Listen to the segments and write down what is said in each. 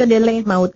Kedele Maut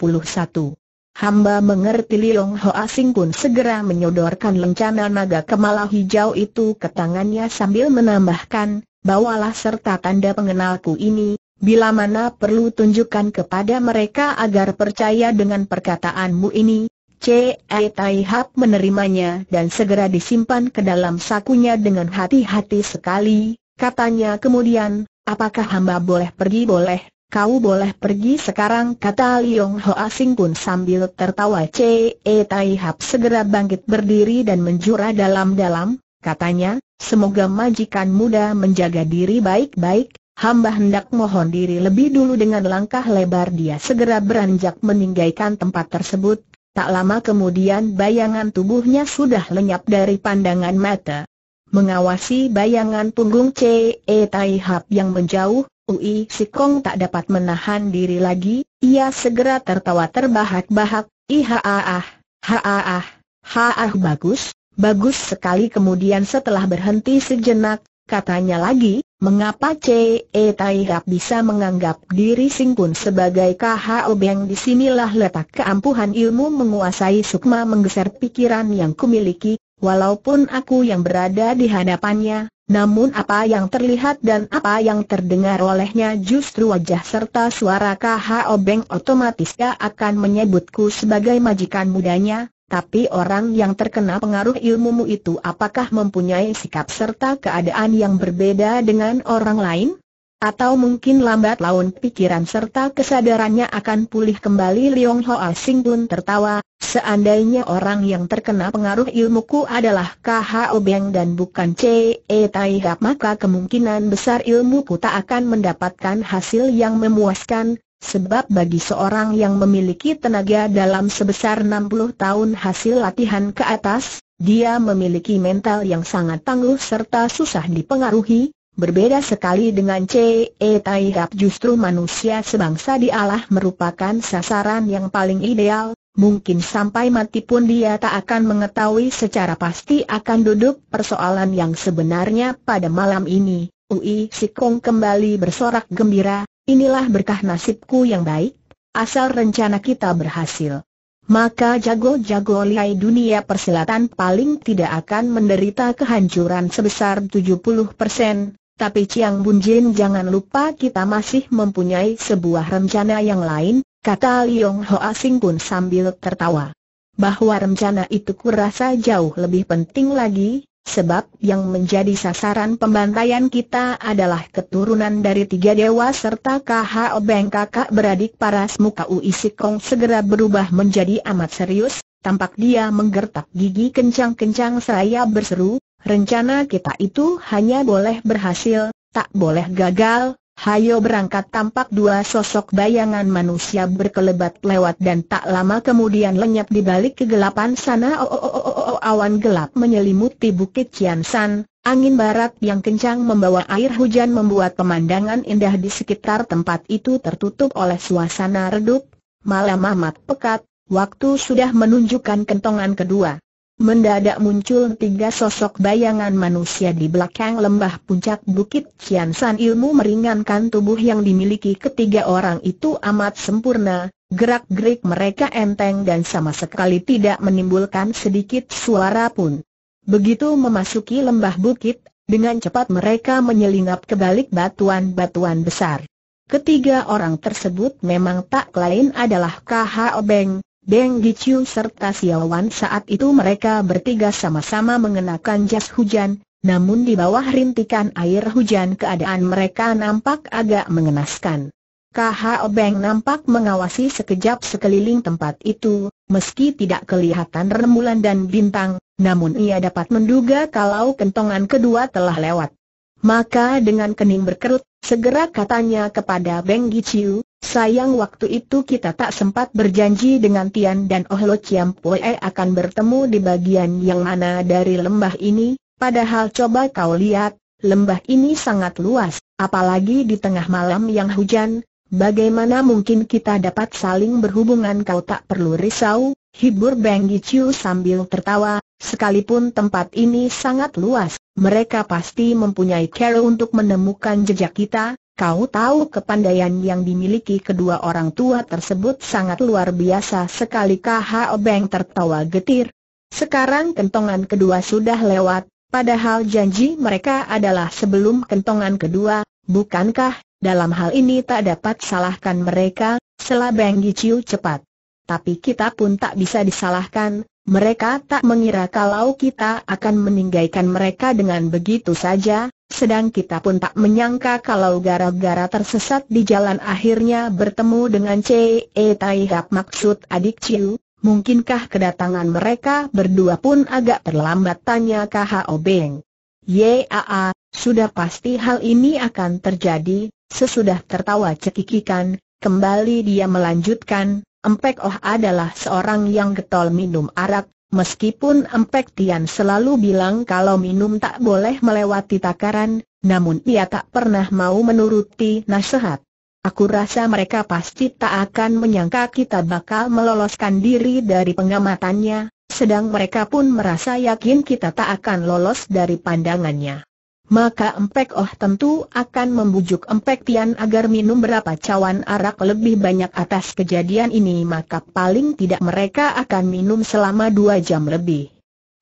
puluh 41 Hamba mengerti Liong Hoa Sing Kun segera menyodorkan lencana naga kemala hijau itu ke tangannya sambil menambahkan, bawalah serta tanda pengenalku ini, bila mana perlu tunjukkan kepada mereka agar percaya dengan perkataanmu ini. C. E. Tai Hap menerimanya dan segera disimpan ke dalam sakunya dengan hati-hati sekali, katanya kemudian, apakah hamba boleh pergi boleh, Kau boleh pergi sekarang kata Liong Hoa asing pun sambil tertawa Ce e Tai Hap segera bangkit berdiri dan menjura dalam-dalam, katanya, semoga majikan muda menjaga diri baik-baik, hamba hendak mohon diri lebih dulu dengan langkah lebar dia segera beranjak meninggalkan tempat tersebut, tak lama kemudian bayangan tubuhnya sudah lenyap dari pandangan mata. Mengawasi bayangan punggung Ce e Tai Hap yang menjauh, Ui Sikong tak dapat menahan diri lagi, ia segera tertawa terbahak-bahak, Ihaaah, ah, ah, haaah, ah, haaah bagus, bagus sekali kemudian setelah berhenti sejenak, katanya lagi, mengapa Ce Tai bisa menganggap diri Singkun sebagai KHO Beng disinilah letak keampuhan ilmu menguasai sukma menggeser pikiran yang kumiliki, walaupun aku yang berada di hadapannya, namun apa yang terlihat dan apa yang terdengar olehnya justru wajah serta suara KH obeng otomatis dia akan menyebutku sebagai majikan mudanya, tapi orang yang terkena pengaruh ilmumu itu apakah mempunyai sikap serta keadaan yang berbeda dengan orang lain? Atau mungkin lambat laun pikiran serta kesadarannya akan pulih kembali Leong Hoa Sing pun tertawa, seandainya orang yang terkena pengaruh ilmuku adalah K.H.O. Beng dan bukan C.E. E tai Hap maka kemungkinan besar ilmuku tak akan mendapatkan hasil yang memuaskan, sebab bagi seorang yang memiliki tenaga dalam sebesar 60 tahun hasil latihan ke atas, dia memiliki mental yang sangat tangguh serta susah dipengaruhi, Berbeda sekali dengan C.E. E. Hap justru manusia sebangsa dialah merupakan sasaran yang paling ideal, mungkin sampai mati pun dia tak akan mengetahui secara pasti akan duduk persoalan yang sebenarnya pada malam ini. Ui Sikong kembali bersorak gembira, inilah berkah nasibku yang baik, asal rencana kita berhasil. Maka jago-jago liai dunia persilatan paling tidak akan menderita kehancuran sebesar 70 persen, tapi Chiang Bun Jin jangan lupa kita masih mempunyai sebuah rencana yang lain, kata Liong Hoa asing pun sambil tertawa. Bahwa rencana itu kurasa jauh lebih penting lagi, sebab yang menjadi sasaran pembantaian kita adalah keturunan dari tiga dewa serta KHO Beng kakak beradik paras muka Ui Sikong segera berubah menjadi amat serius, tampak dia menggertak gigi kencang-kencang seraya berseru, Rencana kita itu hanya boleh berhasil, tak boleh gagal, hayo berangkat tampak dua sosok bayangan manusia berkelebat lewat dan tak lama kemudian lenyap di balik kegelapan sana oh, oh, oh, oh, oh, oh awan gelap menyelimuti bukit Ciansan. angin barat yang kencang membawa air hujan membuat pemandangan indah di sekitar tempat itu tertutup oleh suasana redup, malam amat pekat, waktu sudah menunjukkan kentongan kedua. Mendadak muncul tiga sosok bayangan manusia di belakang lembah puncak bukit Cian San ilmu meringankan tubuh yang dimiliki ketiga orang itu amat sempurna, gerak-gerik mereka enteng dan sama sekali tidak menimbulkan sedikit suara pun. Begitu memasuki lembah bukit, dengan cepat mereka menyelinap ke balik batuan-batuan besar. Ketiga orang tersebut memang tak lain adalah K.H.O. Obeng, Deng Gichu serta Wan saat itu mereka bertiga sama-sama mengenakan jas hujan, namun di bawah rintikan air hujan keadaan mereka nampak agak mengenaskan. KHO Beng nampak mengawasi sekejap sekeliling tempat itu, meski tidak kelihatan rembulan dan bintang, namun ia dapat menduga kalau kentongan kedua telah lewat. Maka dengan kening berkerut, segera katanya kepada Beng Giciu, sayang waktu itu kita tak sempat berjanji dengan Tian dan Oh Lo Chiam Pue akan bertemu di bagian yang mana dari lembah ini, padahal coba kau lihat, lembah ini sangat luas, apalagi di tengah malam yang hujan, bagaimana mungkin kita dapat saling berhubungan kau tak perlu risau, hibur Beng Giciu sambil tertawa, sekalipun tempat ini sangat luas mereka pasti mempunyai cara untuk menemukan jejak kita, kau tahu kepandaian yang dimiliki kedua orang tua tersebut sangat luar biasa sekali Kah, Obeng tertawa getir. Sekarang kentongan kedua sudah lewat, padahal janji mereka adalah sebelum kentongan kedua, bukankah, dalam hal ini tak dapat salahkan mereka, selabeng Giciu cepat. Tapi kita pun tak bisa disalahkan, mereka tak mengira kalau kita akan meninggalkan mereka dengan begitu saja, sedang kita pun tak menyangka kalau gara-gara tersesat di jalan akhirnya bertemu dengan C.E. Tai Hap maksud adik Ciu, mungkinkah kedatangan mereka berdua pun agak terlambat tanya K.H.O. Beng. Yaa, sudah pasti hal ini akan terjadi, sesudah tertawa cekikikan, kembali dia melanjutkan, Empek Oh adalah seorang yang getol minum arak, meskipun Empek Tian selalu bilang kalau minum tak boleh melewati takaran, namun ia tak pernah mau menuruti nasihat. Aku rasa mereka pasti tak akan menyangka kita bakal meloloskan diri dari pengamatannya, sedang mereka pun merasa yakin kita tak akan lolos dari pandangannya maka Empek Oh tentu akan membujuk Empek Tian agar minum berapa cawan arak lebih banyak atas kejadian ini maka paling tidak mereka akan minum selama dua jam lebih.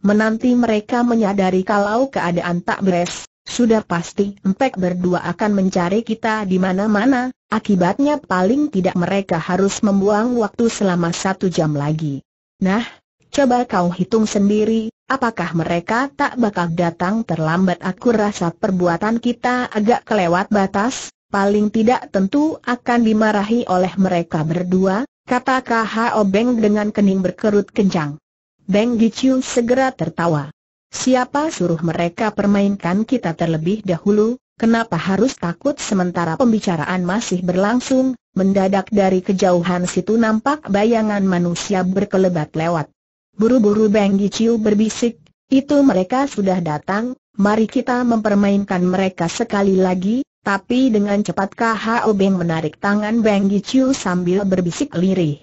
Menanti mereka menyadari kalau keadaan tak beres, sudah pasti Empek berdua akan mencari kita di mana-mana, akibatnya paling tidak mereka harus membuang waktu selama satu jam lagi. Nah, Coba kau hitung sendiri, apakah mereka tak bakal datang terlambat aku rasa perbuatan kita agak kelewat batas, paling tidak tentu akan dimarahi oleh mereka berdua, kata KHO Beng dengan kening berkerut kencang. Beng Gichu segera tertawa. Siapa suruh mereka permainkan kita terlebih dahulu, kenapa harus takut sementara pembicaraan masih berlangsung, mendadak dari kejauhan situ nampak bayangan manusia berkelebat lewat. Buru-buru Beng Giciu berbisik, itu mereka sudah datang, mari kita mempermainkan mereka sekali lagi, tapi dengan cepat KHO Beng menarik tangan Beng Giciu sambil berbisik lirih.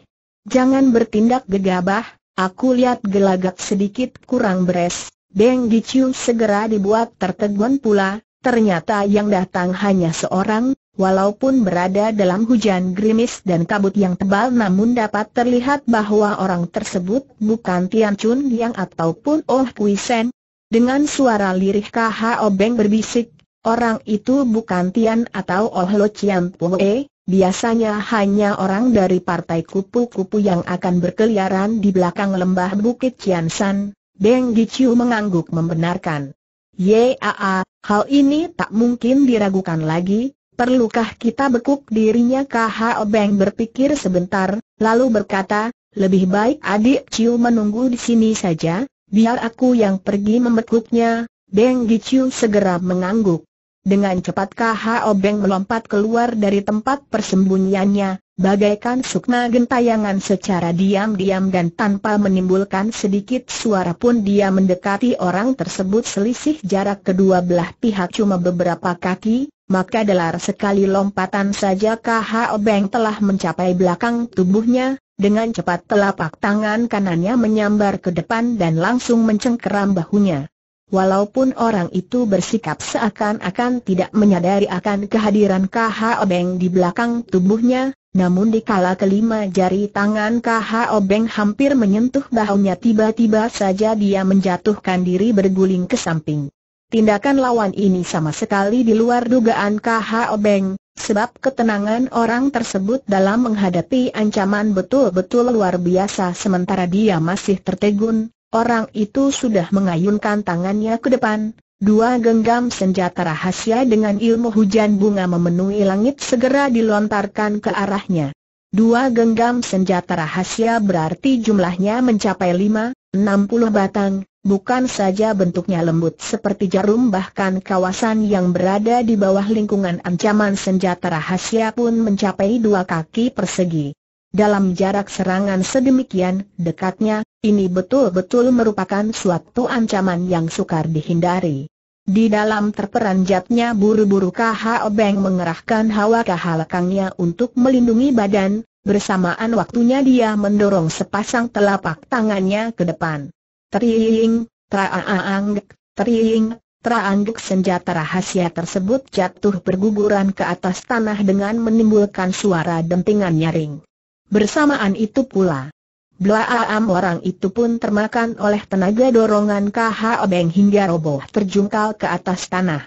Jangan bertindak gegabah, aku lihat gelagat sedikit kurang beres, Beng Giciu segera dibuat tertegun pula, ternyata yang datang hanya seorang, Walaupun berada dalam hujan gerimis dan kabut yang tebal namun dapat terlihat bahwa orang tersebut bukan Tian Chun Yang ataupun Oh Kui Sen. Dengan suara lirih K.H.O. Obeng berbisik, orang itu bukan Tian atau Oh Lo Chiam Pue, biasanya hanya orang dari partai kupu-kupu yang akan berkeliaran di belakang lembah Bukit Chian San. Beng Giciu mengangguk membenarkan. Yaa, hal ini tak mungkin diragukan lagi, Perlukah kita bekuk dirinya KHO Obeng berpikir sebentar, lalu berkata, lebih baik adik Ciu menunggu di sini saja, biar aku yang pergi membekuknya, Beng Giciu segera mengangguk. Dengan cepat KHO Obeng melompat keluar dari tempat persembunyiannya, bagaikan sukma gentayangan secara diam-diam dan tanpa menimbulkan sedikit suara pun dia mendekati orang tersebut selisih jarak kedua belah pihak cuma beberapa kaki, maka dalam sekali lompatan saja KH Beng telah mencapai belakang tubuhnya, dengan cepat telapak tangan kanannya menyambar ke depan dan langsung mencengkeram bahunya. Walaupun orang itu bersikap seakan-akan tidak menyadari akan kehadiran KH Obeng di belakang tubuhnya, namun dikala kelima jari tangan KH Obeng hampir menyentuh bahunya tiba-tiba saja dia menjatuhkan diri berguling ke samping. Tindakan lawan ini sama sekali di luar dugaan KHO Beng, sebab ketenangan orang tersebut dalam menghadapi ancaman betul-betul luar biasa sementara dia masih tertegun, orang itu sudah mengayunkan tangannya ke depan, dua genggam senjata rahasia dengan ilmu hujan bunga memenuhi langit segera dilontarkan ke arahnya. Dua genggam senjata rahasia berarti jumlahnya mencapai lima, enam puluh batang, Bukan saja bentuknya lembut seperti jarum bahkan kawasan yang berada di bawah lingkungan ancaman senjata rahasia pun mencapai dua kaki persegi. Dalam jarak serangan sedemikian dekatnya, ini betul-betul merupakan suatu ancaman yang sukar dihindari. Di dalam terperanjatnya buru-buru KH Obeng mengerahkan hawa Lekangnya untuk melindungi badan, bersamaan waktunya dia mendorong sepasang telapak tangannya ke depan. Tering, traang, tering, Traangguk senjata rahasia tersebut jatuh berguguran ke atas tanah dengan menimbulkan suara dentingan nyaring. Bersamaan itu pula. Belaam orang itu pun termakan oleh tenaga dorongan KH Obeng hingga roboh terjungkal ke atas tanah.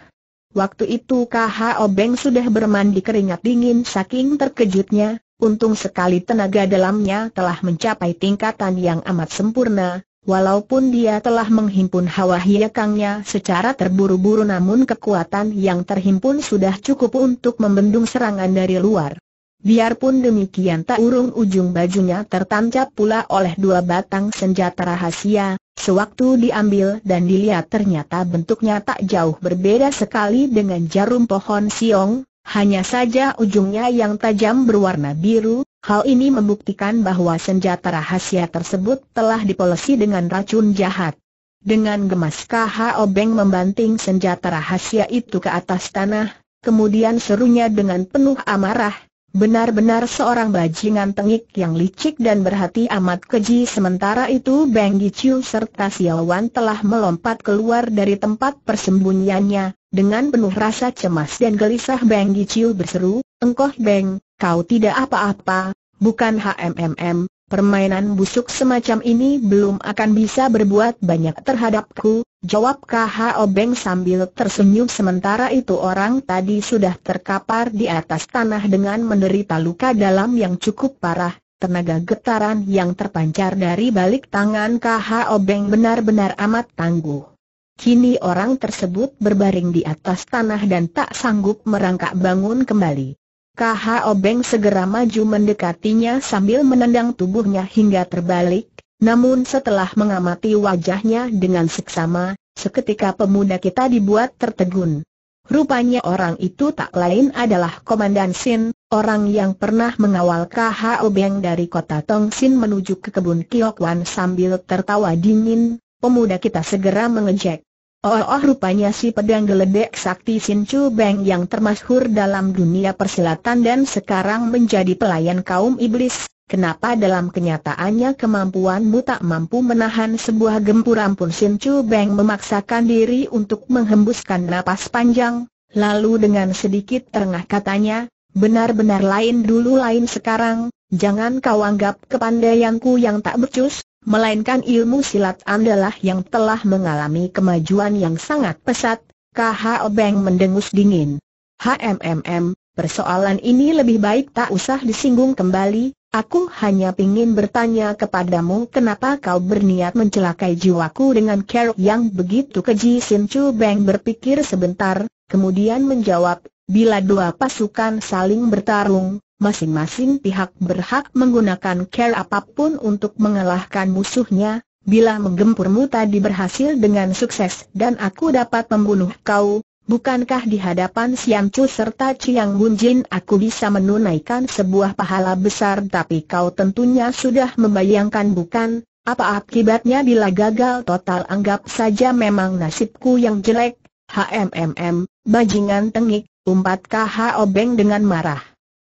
Waktu itu KH Obeng sudah bermandi keringat dingin saking terkejutnya, untung sekali tenaga dalamnya telah mencapai tingkatan yang amat sempurna, Walaupun dia telah menghimpun hawa hiekangnya secara terburu-buru namun kekuatan yang terhimpun sudah cukup untuk membendung serangan dari luar. Biarpun demikian tak urung ujung bajunya tertancap pula oleh dua batang senjata rahasia, sewaktu diambil dan dilihat ternyata bentuknya tak jauh berbeda sekali dengan jarum pohon siong, hanya saja ujungnya yang tajam berwarna biru, Hal ini membuktikan bahwa senjata rahasia tersebut telah dipolesi dengan racun jahat. Dengan gemas KH Obeng membanting senjata rahasia itu ke atas tanah, kemudian serunya dengan penuh amarah, benar-benar seorang bajingan tengik yang licik dan berhati amat keji sementara itu Beng Gichu serta Xiaowan telah melompat keluar dari tempat persembunyiannya, dengan penuh rasa cemas dan gelisah Beng Giciu berseru, Engkoh Beng, kau tidak apa-apa, bukan HMMM, permainan busuk semacam ini belum akan bisa berbuat banyak terhadapku, jawab KHO Beng sambil tersenyum sementara itu orang tadi sudah terkapar di atas tanah dengan menderita luka dalam yang cukup parah, Tenaga getaran yang terpancar dari balik tangan KHO Beng benar-benar amat tangguh. Kini orang tersebut berbaring di atas tanah dan tak sanggup merangkak bangun kembali. KH Obeng segera maju mendekatinya sambil menendang tubuhnya hingga terbalik, namun setelah mengamati wajahnya dengan seksama, seketika pemuda kita dibuat tertegun. Rupanya orang itu tak lain adalah Komandan Sin, orang yang pernah mengawal KH Obeng dari kota Tong Tongsin menuju ke kebun Kiokwan sambil tertawa dingin, pemuda kita segera mengejek. Oh, oh, rupanya si pedang geledek sakti Sin Chu Beng yang termasyhur dalam dunia persilatan dan sekarang menjadi pelayan kaum iblis, kenapa dalam kenyataannya kemampuanmu tak mampu menahan sebuah gempuran pun Sin Chu Beng memaksakan diri untuk menghembuskan napas panjang, lalu dengan sedikit terengah katanya, benar-benar lain dulu lain sekarang, jangan kau anggap kepandaianku yang tak becus, melainkan ilmu silat andalah yang telah mengalami kemajuan yang sangat pesat, KH Obeng mendengus dingin. HMMM, persoalan ini lebih baik tak usah disinggung kembali, aku hanya ingin bertanya kepadamu kenapa kau berniat mencelakai jiwaku dengan kerok yang begitu keji Sin Chu Beng berpikir sebentar, kemudian menjawab, bila dua pasukan saling bertarung, masing-masing pihak berhak menggunakan care apapun untuk mengalahkan musuhnya, bila menggempurmu tadi berhasil dengan sukses dan aku dapat membunuh kau, bukankah di hadapan Siang Chu serta Chiang Bun aku bisa menunaikan sebuah pahala besar tapi kau tentunya sudah membayangkan bukan, apa akibatnya bila gagal total anggap saja memang nasibku yang jelek, HMMM, bajingan tengik, umpat KH Obeng dengan marah.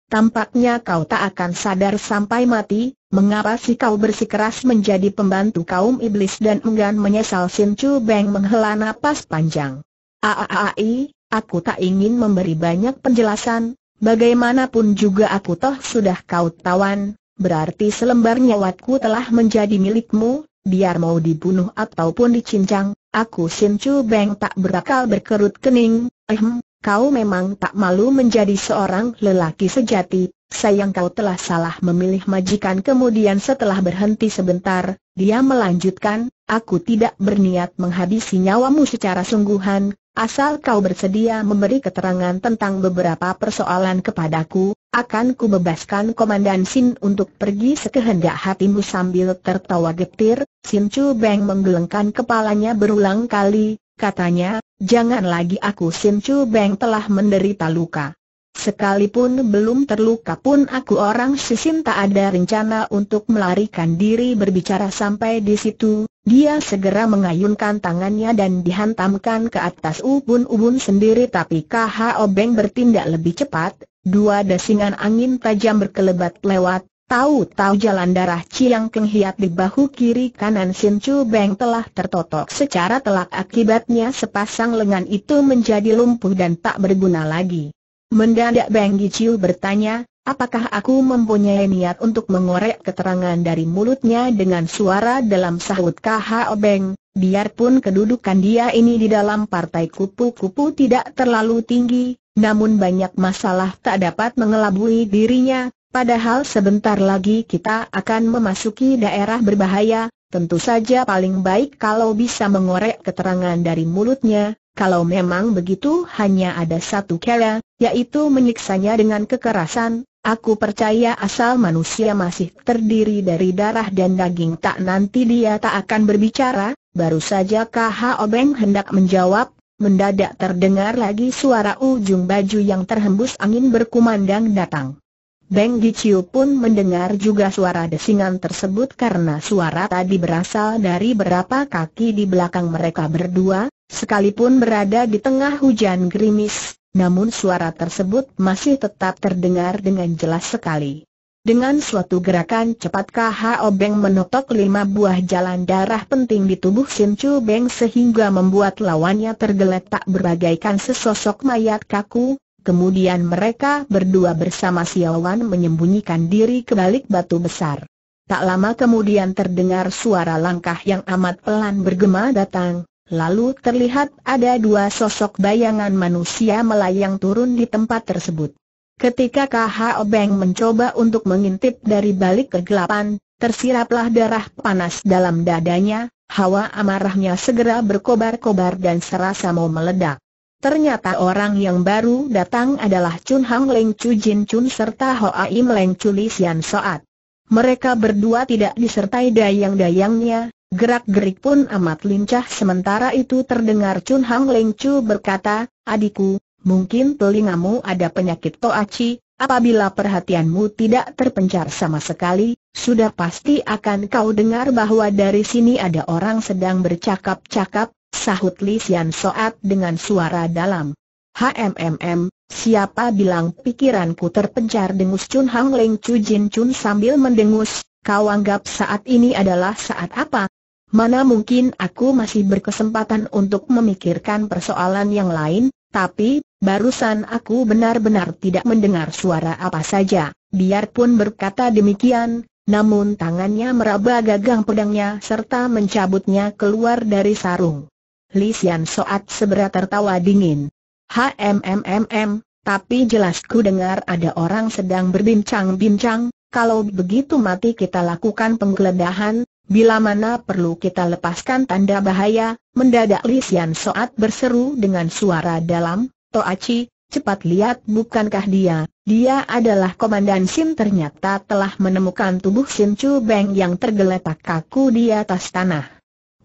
Tampaknya kau tak akan sadar sampai mati, mengapa sih kau bersikeras menjadi pembantu kaum iblis dan enggan menyesal Sin Chu Beng menghela napas panjang. Aaai, aku tak ingin memberi banyak penjelasan, bagaimanapun juga aku toh sudah kau tawan, berarti selembar nyawatku telah menjadi milikmu, biar mau dibunuh ataupun dicincang, aku Sin Chu Beng tak berakal berkerut kening, ehem, kau memang tak malu menjadi seorang lelaki sejati, sayang kau telah salah memilih majikan kemudian setelah berhenti sebentar, dia melanjutkan, aku tidak berniat menghabisi nyawamu secara sungguhan, asal kau bersedia memberi keterangan tentang beberapa persoalan kepadaku, akan ku bebaskan Komandan Sin untuk pergi sekehendak hatimu sambil tertawa getir, Sin Chu Beng menggelengkan kepalanya berulang kali, katanya, jangan lagi aku Sim Chu Beng telah menderita luka. Sekalipun belum terluka pun aku orang Sisim tak ada rencana untuk melarikan diri berbicara sampai di situ, dia segera mengayunkan tangannya dan dihantamkan ke atas ubun-ubun sendiri tapi KHO Obeng bertindak lebih cepat, dua desingan angin tajam berkelebat lewat, Tahu-tahu jalan darah Chiang Keng Hiat di bahu kiri kanan Sin Chu Beng telah tertotok secara telak akibatnya sepasang lengan itu menjadi lumpuh dan tak berguna lagi. Mendadak Beng Giciu bertanya, apakah aku mempunyai niat untuk mengorek keterangan dari mulutnya dengan suara dalam sahut KHO Beng, biarpun kedudukan dia ini di dalam partai kupu-kupu tidak terlalu tinggi, namun banyak masalah tak dapat mengelabui dirinya, Padahal sebentar lagi kita akan memasuki daerah berbahaya, tentu saja paling baik kalau bisa mengorek keterangan dari mulutnya, kalau memang begitu hanya ada satu cara, yaitu menyiksanya dengan kekerasan, aku percaya asal manusia masih terdiri dari darah dan daging tak nanti dia tak akan berbicara, baru saja KH Obeng hendak menjawab, mendadak terdengar lagi suara ujung baju yang terhembus angin berkumandang datang. Beng Giciu pun mendengar juga suara desingan tersebut karena suara tadi berasal dari berapa kaki di belakang mereka berdua, sekalipun berada di tengah hujan gerimis, namun suara tersebut masih tetap terdengar dengan jelas sekali. Dengan suatu gerakan cepat KHO Beng menotok lima buah jalan darah penting di tubuh Sin Chu Beng sehingga membuat lawannya tergeletak berbagaikan sesosok mayat kaku, Kemudian mereka berdua bersama Siawan menyembunyikan diri ke balik batu besar. Tak lama kemudian terdengar suara langkah yang amat pelan bergema datang, lalu terlihat ada dua sosok bayangan manusia melayang turun di tempat tersebut. Ketika KHO Beng mencoba untuk mengintip dari balik kegelapan, tersiraplah darah panas dalam dadanya, hawa amarahnya segera berkobar-kobar dan serasa mau meledak. Ternyata orang yang baru datang adalah Chun Hang Leng Chu Jin Chun serta Ho Leng Chu Li Sian Soat. Mereka berdua tidak disertai dayang-dayangnya, gerak-gerik pun amat lincah sementara itu terdengar Chun Hang Leng Chu berkata, Adikku, mungkin telingamu ada penyakit toaci, apabila perhatianmu tidak terpencar sama sekali, sudah pasti akan kau dengar bahwa dari sini ada orang sedang bercakap-cakap, sahut Li Xian Soat dengan suara dalam. HMMM, siapa bilang pikiranku terpencar dengus Chun Hang Leng Chu Jin Chun sambil mendengus, kau anggap saat ini adalah saat apa? Mana mungkin aku masih berkesempatan untuk memikirkan persoalan yang lain, tapi, barusan aku benar-benar tidak mendengar suara apa saja, biarpun berkata demikian, namun tangannya meraba gagang pedangnya serta mencabutnya keluar dari sarung. Li Xian Soat seberat tertawa dingin. HMMMM, tapi jelas ku dengar ada orang sedang berbincang-bincang, kalau begitu mati kita lakukan penggeledahan, bila mana perlu kita lepaskan tanda bahaya, mendadak Li Xian Soat berseru dengan suara dalam, Toachi, cepat lihat bukankah dia, dia adalah komandan Sim ternyata telah menemukan tubuh Sim Chu Beng yang tergeletak kaku di atas tanah.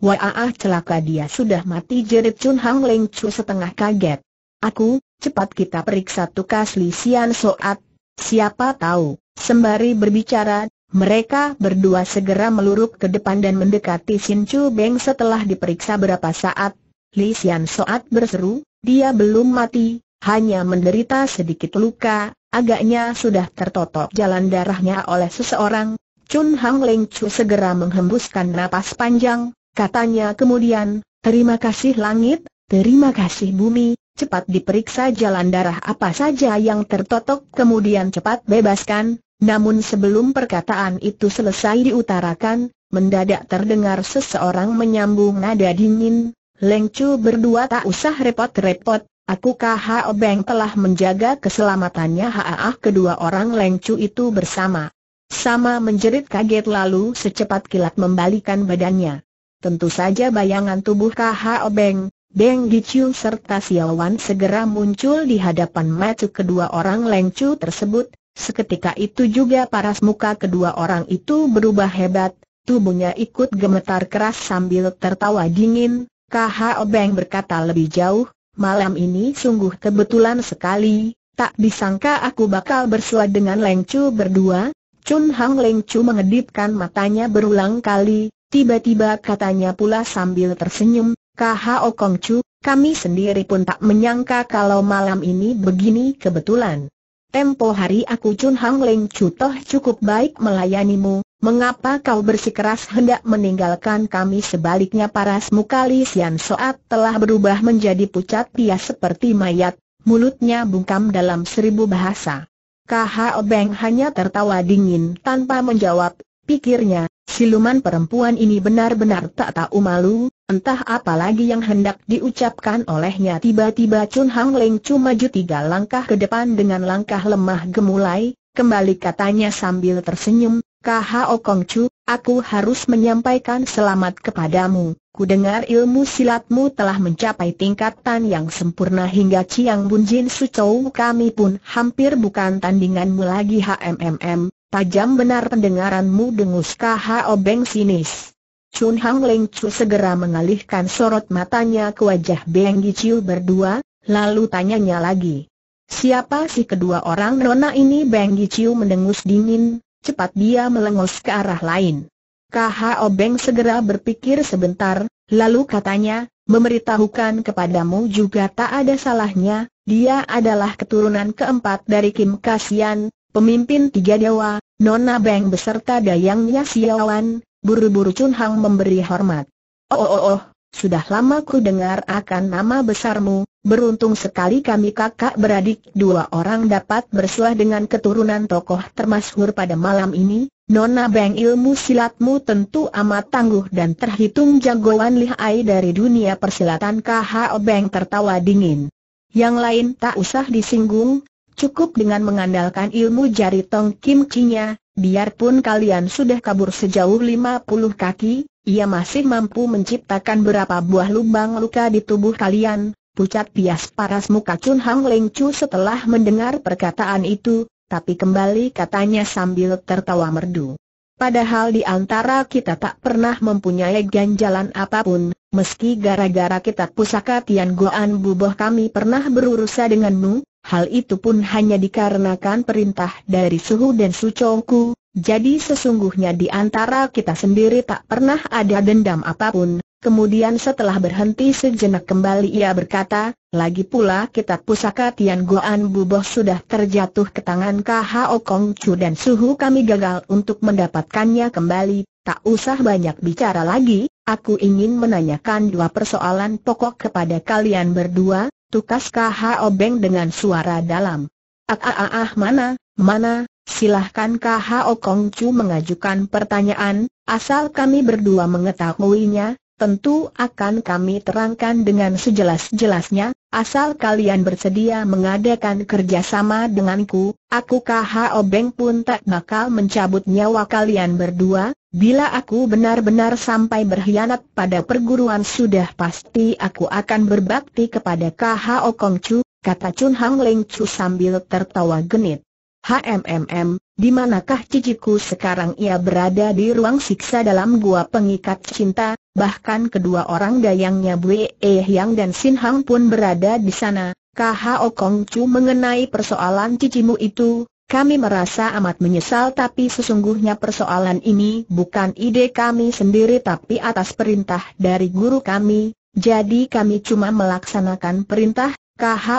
Wah ah, ah, celaka dia sudah mati jerit Chun Hang Leng Chu setengah kaget. Aku, cepat kita periksa tukas Li Sian Soat. Siapa tahu, sembari berbicara, mereka berdua segera meluruk ke depan dan mendekati Sin Chu Beng setelah diperiksa berapa saat. Li Sian Soat berseru, dia belum mati, hanya menderita sedikit luka, agaknya sudah tertotok jalan darahnya oleh seseorang. Chun Hang Leng Chu segera menghembuskan napas panjang, Katanya kemudian, terima kasih langit, terima kasih bumi, cepat diperiksa jalan darah apa saja yang tertotok kemudian cepat bebaskan. Namun sebelum perkataan itu selesai diutarakan, mendadak terdengar seseorang menyambung nada dingin, Lengcu berdua tak usah repot-repot, aku KHO obeng telah menjaga keselamatannya Haah kedua orang Lengcu itu bersama. Sama menjerit kaget lalu secepat kilat membalikan badannya. Tentu saja bayangan tubuh KHO Beng, Deng Gichu serta Wan segera muncul di hadapan mata kedua orang lengcu tersebut. Seketika itu juga paras muka kedua orang itu berubah hebat, tubuhnya ikut gemetar keras sambil tertawa dingin. KHO Beng berkata lebih jauh, malam ini sungguh kebetulan sekali, tak disangka aku bakal bersuah dengan lengcu berdua. Chun Hang Lengcu mengedipkan matanya berulang kali, Tiba-tiba katanya pula sambil tersenyum, o Kong Chu, kami sendiri pun tak menyangka kalau malam ini begini kebetulan. Tempo hari aku Chun Hang Leng Chu toh cukup baik melayanimu, mengapa kau bersikeras hendak meninggalkan kami sebaliknya paras muka Li Xian Soat telah berubah menjadi pucat pias seperti mayat, mulutnya bungkam dalam seribu bahasa. o Beng hanya tertawa dingin tanpa menjawab, pikirnya, Siluman perempuan ini benar-benar tak tahu malu, entah apa lagi yang hendak diucapkan olehnya tiba-tiba Chun Hang Leng cuma maju tiga langkah ke depan dengan langkah lemah gemulai, kembali katanya sambil tersenyum, O Kong Chu, aku harus menyampaikan selamat kepadamu, ku dengar ilmu silatmu telah mencapai tingkatan yang sempurna hingga Chiang Bun Jin Su Chou kami pun hampir bukan tandinganmu lagi HMMM, Tajam benar pendengaranmu dengus KHO Obeng sinis. Chun Hang Leng Chu segera mengalihkan sorot matanya ke wajah Beng Giciu berdua, lalu tanyanya lagi. Siapa si kedua orang nona ini Beng Giciu mendengus dingin, cepat dia melengos ke arah lain. KHO Obeng segera berpikir sebentar, lalu katanya, memberitahukan kepadamu juga tak ada salahnya, dia adalah keturunan keempat dari Kim Kasian, pemimpin tiga dewa, Nona Beng beserta Dayangnya Siawan buru-buru Chun Hang memberi hormat. Oh, oh oh oh, sudah lama ku dengar akan nama besarmu, beruntung sekali kami kakak beradik dua orang dapat bersuah dengan keturunan tokoh termasyhur pada malam ini, Nona Beng ilmu silatmu tentu amat tangguh dan terhitung jagoan lihai dari dunia persilatan KHO Beng tertawa dingin. Yang lain tak usah disinggung, Cukup dengan mengandalkan ilmu jari tong Kim biarpun kalian sudah kabur sejauh 50 kaki, ia masih mampu menciptakan berapa buah lubang luka di tubuh kalian. Pucat pias paras muka Chun Hang Leng Chu setelah mendengar perkataan itu, tapi kembali katanya sambil tertawa merdu. Padahal di antara kita tak pernah mempunyai ganjalan apapun, meski gara-gara kita pusaka Tian Goan Buboh kami pernah berurusan denganmu, Hal itu pun hanya dikarenakan perintah dari Suhu dan Su jadi sesungguhnya di antara kita sendiri tak pernah ada dendam apapun. Kemudian setelah berhenti sejenak kembali ia berkata, lagi pula kitab pusaka Tian Goan Buboh sudah terjatuh ke tangan K.H.O. Kong Chu dan Suhu kami gagal untuk mendapatkannya kembali, tak usah banyak bicara lagi, aku ingin menanyakan dua persoalan pokok kepada kalian berdua, tukas KH Obeng dengan suara dalam. Ah, ah, ah, ah mana, mana, silahkan KH Okong mengajukan pertanyaan, asal kami berdua mengetahuinya, tentu akan kami terangkan dengan sejelas-jelasnya, asal kalian bersedia mengadakan kerjasama denganku, aku KHO Beng pun tak bakal mencabut nyawa kalian berdua, bila aku benar-benar sampai berkhianat pada perguruan sudah pasti aku akan berbakti kepada KHO Kongcu, kata Chun Hang Leng Chu sambil tertawa genit. HMMM, di manakah ciciku sekarang ia berada di ruang siksa dalam gua pengikat cinta, bahkan kedua orang dayangnya Wee eh Yang dan Sin Hang pun berada di sana. O Kong Chu mengenai persoalan cicimu itu, kami merasa amat menyesal tapi sesungguhnya persoalan ini bukan ide kami sendiri tapi atas perintah dari guru kami, jadi kami cuma melaksanakan perintah,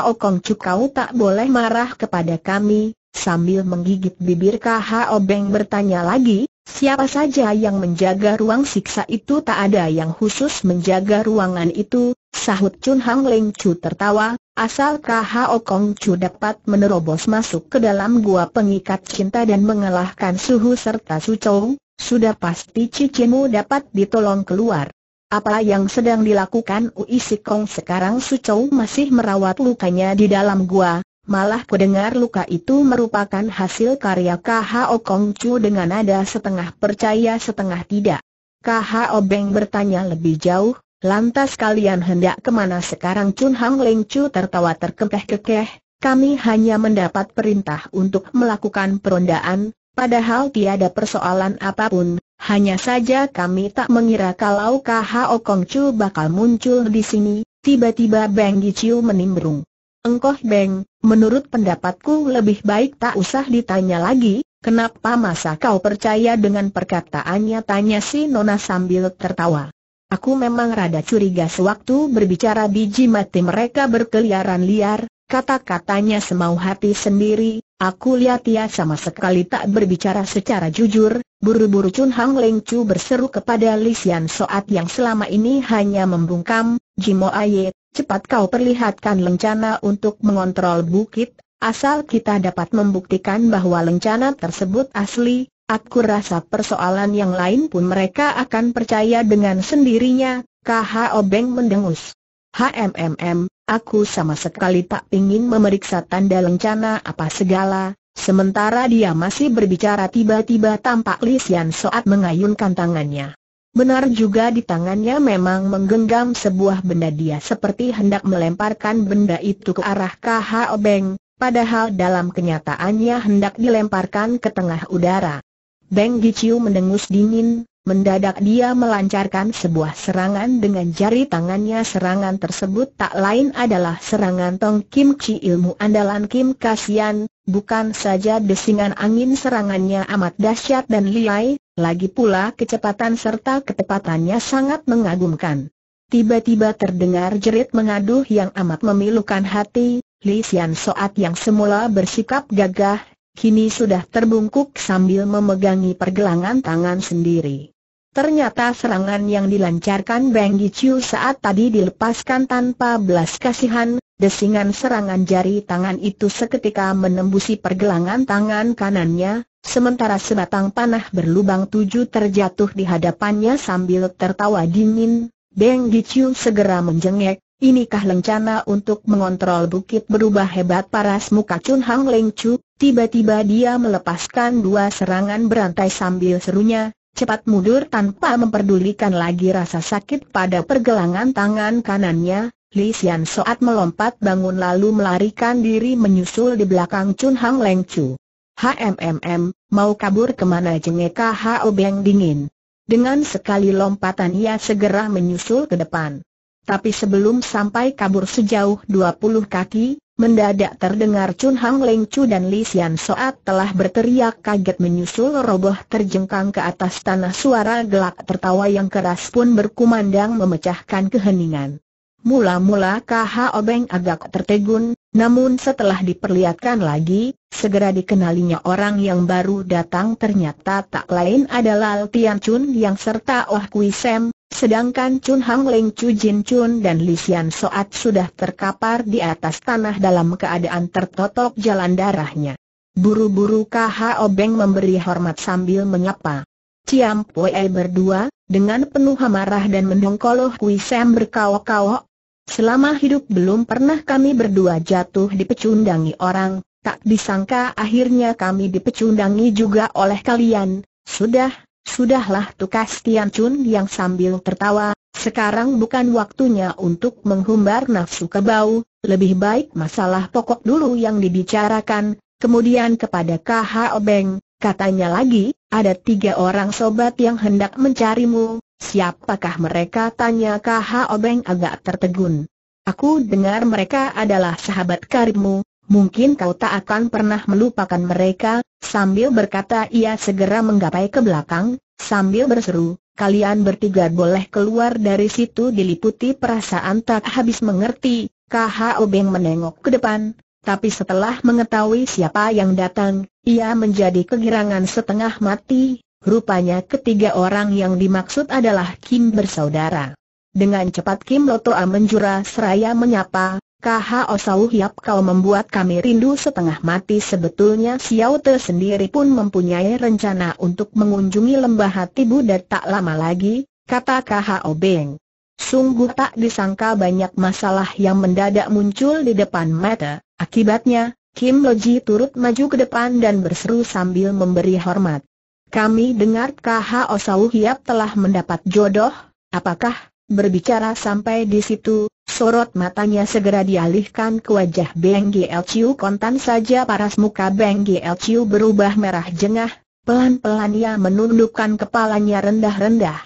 O Kong Chu kau tak boleh marah kepada kami, Sambil menggigit bibir KH Obeng bertanya lagi, siapa saja yang menjaga ruang siksa itu tak ada yang khusus menjaga ruangan itu, sahut Chun Hang Leng Chu tertawa, asal KH Okong Chu dapat menerobos masuk ke dalam gua pengikat cinta dan mengalahkan suhu serta Su Chou, sudah pasti cicimu dapat ditolong keluar. Apa yang sedang dilakukan Uisikong Sikong sekarang Chou masih merawat lukanya di dalam gua, Malah kudengar luka itu merupakan hasil karya K.H.O. Kong Chu dengan nada setengah percaya setengah tidak. K.H.O. Beng bertanya lebih jauh, lantas kalian hendak kemana sekarang Chun Hang Leng Chu tertawa terkekeh-kekeh, kami hanya mendapat perintah untuk melakukan perondaan, padahal tiada persoalan apapun, hanya saja kami tak mengira kalau K.H.O. Kong Chu bakal muncul di sini, tiba-tiba Beng Giciu menimbrung. Engkoh Beng, menurut pendapatku lebih baik tak usah ditanya lagi, kenapa masa kau percaya dengan perkataannya tanya si Nona sambil tertawa. Aku memang rada curiga sewaktu berbicara biji mati mereka berkeliaran liar, kata-katanya semau hati sendiri, aku lihat ia sama sekali tak berbicara secara jujur, buru-buru Chun Hang Leng Chu berseru kepada Xian Soat yang selama ini hanya membungkam, Jimo Ayet cepat kau perlihatkan lencana untuk mengontrol bukit, asal kita dapat membuktikan bahwa lencana tersebut asli, aku rasa persoalan yang lain pun mereka akan percaya dengan sendirinya, KH Obeng mendengus. HMMM, aku sama sekali tak ingin memeriksa tanda lencana apa segala, sementara dia masih berbicara tiba-tiba tampak Lisian saat mengayunkan tangannya. Benar juga di tangannya memang menggenggam sebuah benda dia seperti hendak melemparkan benda itu ke arah KH Obeng, padahal dalam kenyataannya hendak dilemparkan ke tengah udara. Beng Giciu mendengus dingin, mendadak dia melancarkan sebuah serangan dengan jari tangannya serangan tersebut tak lain adalah serangan Tong Kim Chi ilmu andalan Kim Kasian, bukan saja desingan angin serangannya amat dahsyat dan liai, lagi pula kecepatan serta ketepatannya sangat mengagumkan. Tiba-tiba terdengar jerit mengaduh yang amat memilukan hati, Li Xian Soat yang semula bersikap gagah, kini sudah terbungkuk sambil memegangi pergelangan tangan sendiri. Ternyata serangan yang dilancarkan Beng Yichu saat tadi dilepaskan tanpa belas kasihan, desingan serangan jari tangan itu seketika menembusi pergelangan tangan kanannya, Sementara sebatang panah berlubang tujuh terjatuh di hadapannya sambil tertawa dingin, Beng Giciu segera menjengek, inikah lencana untuk mengontrol bukit berubah hebat paras muka Chun Hang Leng Chu, tiba-tiba dia melepaskan dua serangan berantai sambil serunya, cepat mundur tanpa memperdulikan lagi rasa sakit pada pergelangan tangan kanannya, Li Xian Soat melompat bangun lalu melarikan diri menyusul di belakang Chun Hang Leng Chu. HMMM, mau kabur kemana jengeka Ho Beng dingin. Dengan sekali lompatan ia segera menyusul ke depan. Tapi sebelum sampai kabur sejauh 20 kaki, mendadak terdengar Chun Hang Leng Chu dan Li Xian Soat telah berteriak kaget menyusul roboh terjengkang ke atas tanah suara gelak tertawa yang keras pun berkumandang memecahkan keheningan. Mula-mula KH Obeng agak tertegun, namun setelah diperlihatkan lagi, segera dikenalinya orang yang baru datang ternyata tak lain adalah Tian Chun yang serta Oh Kui Sem, sedangkan Chun Hang Leng Chu Jin Chun dan Li Xian Soat sudah terkapar di atas tanah dalam keadaan tertotok jalan darahnya. Buru-buru KH Obeng memberi hormat sambil menyapa. Ciam Pue berdua, dengan penuh amarah dan mendongkoloh Kui Sem berkawak-kawak, Selama hidup belum pernah kami berdua jatuh dipecundangi orang, tak disangka akhirnya kami dipecundangi juga oleh kalian. Sudah, sudahlah tukas Tian Chun yang sambil tertawa, sekarang bukan waktunya untuk menghumbar nafsu kebau. lebih baik masalah pokok dulu yang dibicarakan, kemudian kepada KH Obeng, katanya lagi, ada tiga orang sobat yang hendak mencarimu, Siapakah mereka? Tanya KH Obeng agak tertegun. Aku dengar mereka adalah sahabat karibmu, mungkin kau tak akan pernah melupakan mereka, sambil berkata ia segera menggapai ke belakang, sambil berseru, kalian bertiga boleh keluar dari situ diliputi perasaan tak habis mengerti, KH Obeng menengok ke depan, tapi setelah mengetahui siapa yang datang, ia menjadi kegirangan setengah mati, Rupanya ketiga orang yang dimaksud adalah Kim bersaudara. Dengan cepat Kim Lotoa menjura seraya menyapa, KH Osau Hiap kau membuat kami rindu setengah mati sebetulnya Xiao Te sendiri pun mempunyai rencana untuk mengunjungi lembah hati Buddha tak lama lagi, kata KH Beng. Sungguh tak disangka banyak masalah yang mendadak muncul di depan mata, akibatnya, Kim Loji turut maju ke depan dan berseru sambil memberi hormat. Kami dengar KH Osau Hiap telah mendapat jodoh, apakah? Berbicara sampai di situ, sorot matanya segera dialihkan ke wajah Beng El Chiu kontan saja paras muka Beng El Chiu berubah merah jengah, pelan-pelan ia menundukkan kepalanya rendah-rendah.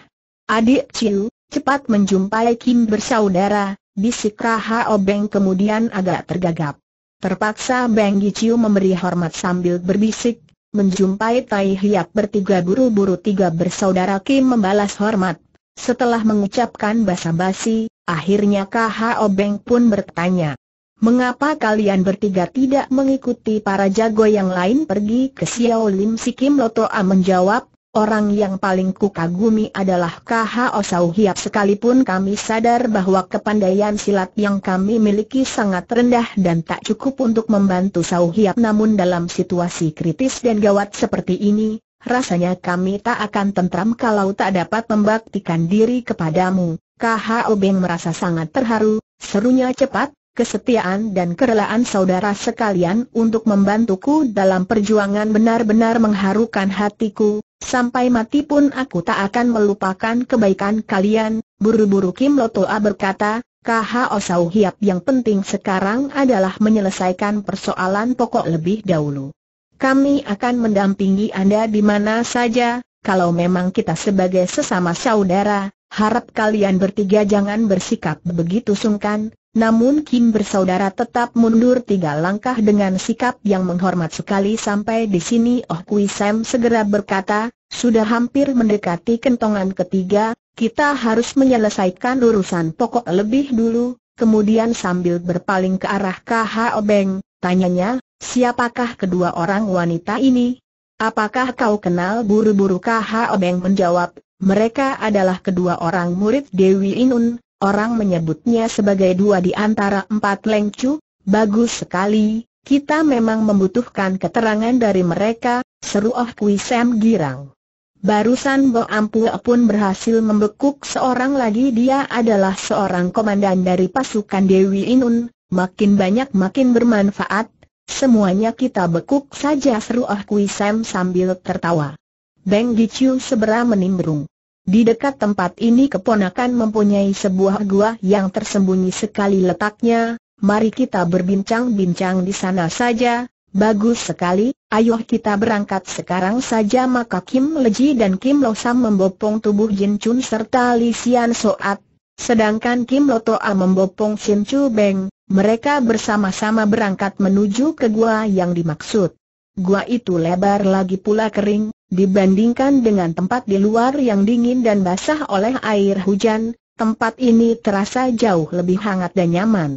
Adik Chiu, cepat menjumpai Kim bersaudara, bisik O Beng kemudian agak tergagap. Terpaksa Beng Giel memberi hormat sambil berbisik, Menjumpai Tai Hiap bertiga buru-buru tiga bersaudara Kim membalas hormat. Setelah mengucapkan basa-basi, akhirnya KH Obeng pun bertanya. Mengapa kalian bertiga tidak mengikuti para jago yang lain pergi ke Xiao Lim si Kim Lotoa menjawab, Orang yang paling kukagumi adalah KH Osau Hiap sekalipun kami sadar bahwa kepandaian silat yang kami miliki sangat rendah dan tak cukup untuk membantu Sau Hiap namun dalam situasi kritis dan gawat seperti ini, rasanya kami tak akan tentram kalau tak dapat membaktikan diri kepadamu. KH Obeng merasa sangat terharu, serunya cepat, kesetiaan dan kerelaan saudara sekalian untuk membantuku dalam perjuangan benar-benar mengharukan hatiku, sampai mati pun aku tak akan melupakan kebaikan kalian, buru-buru Kim Lotoa berkata, KHO Sau yang penting sekarang adalah menyelesaikan persoalan pokok lebih dahulu. Kami akan mendampingi Anda di mana saja, kalau memang kita sebagai sesama saudara, harap kalian bertiga jangan bersikap begitu sungkan, namun Kim bersaudara tetap mundur tiga langkah dengan sikap yang menghormat sekali sampai di sini Oh Kui Sam segera berkata, sudah hampir mendekati kentongan ketiga, kita harus menyelesaikan urusan pokok lebih dulu, kemudian sambil berpaling ke arah KH Obeng, tanyanya, siapakah kedua orang wanita ini? Apakah kau kenal buru-buru KH Obeng menjawab, mereka adalah kedua orang murid Dewi Inun, Orang menyebutnya sebagai dua di antara empat lengcu, bagus sekali, kita memang membutuhkan keterangan dari mereka, seru Oh Kui Sam girang. Barusan Bo Ampu pun berhasil membekuk seorang lagi dia adalah seorang komandan dari pasukan Dewi Inun, makin banyak makin bermanfaat, semuanya kita bekuk saja seru Oh Kui Sam sambil tertawa. Beng Gichu sebera menimbrung. Di dekat tempat ini keponakan mempunyai sebuah gua yang tersembunyi sekali letaknya, mari kita berbincang-bincang di sana saja, bagus sekali, Ayuh kita berangkat sekarang saja maka Kim Leji dan Kim Losam membopong tubuh Jin Chun serta Li Xian Soat, sedangkan Kim Lo Toa membopong Shin Chu Beng, mereka bersama-sama berangkat menuju ke gua yang dimaksud. Gua itu lebar lagi pula kering, Dibandingkan dengan tempat di luar yang dingin dan basah oleh air hujan, tempat ini terasa jauh lebih hangat dan nyaman.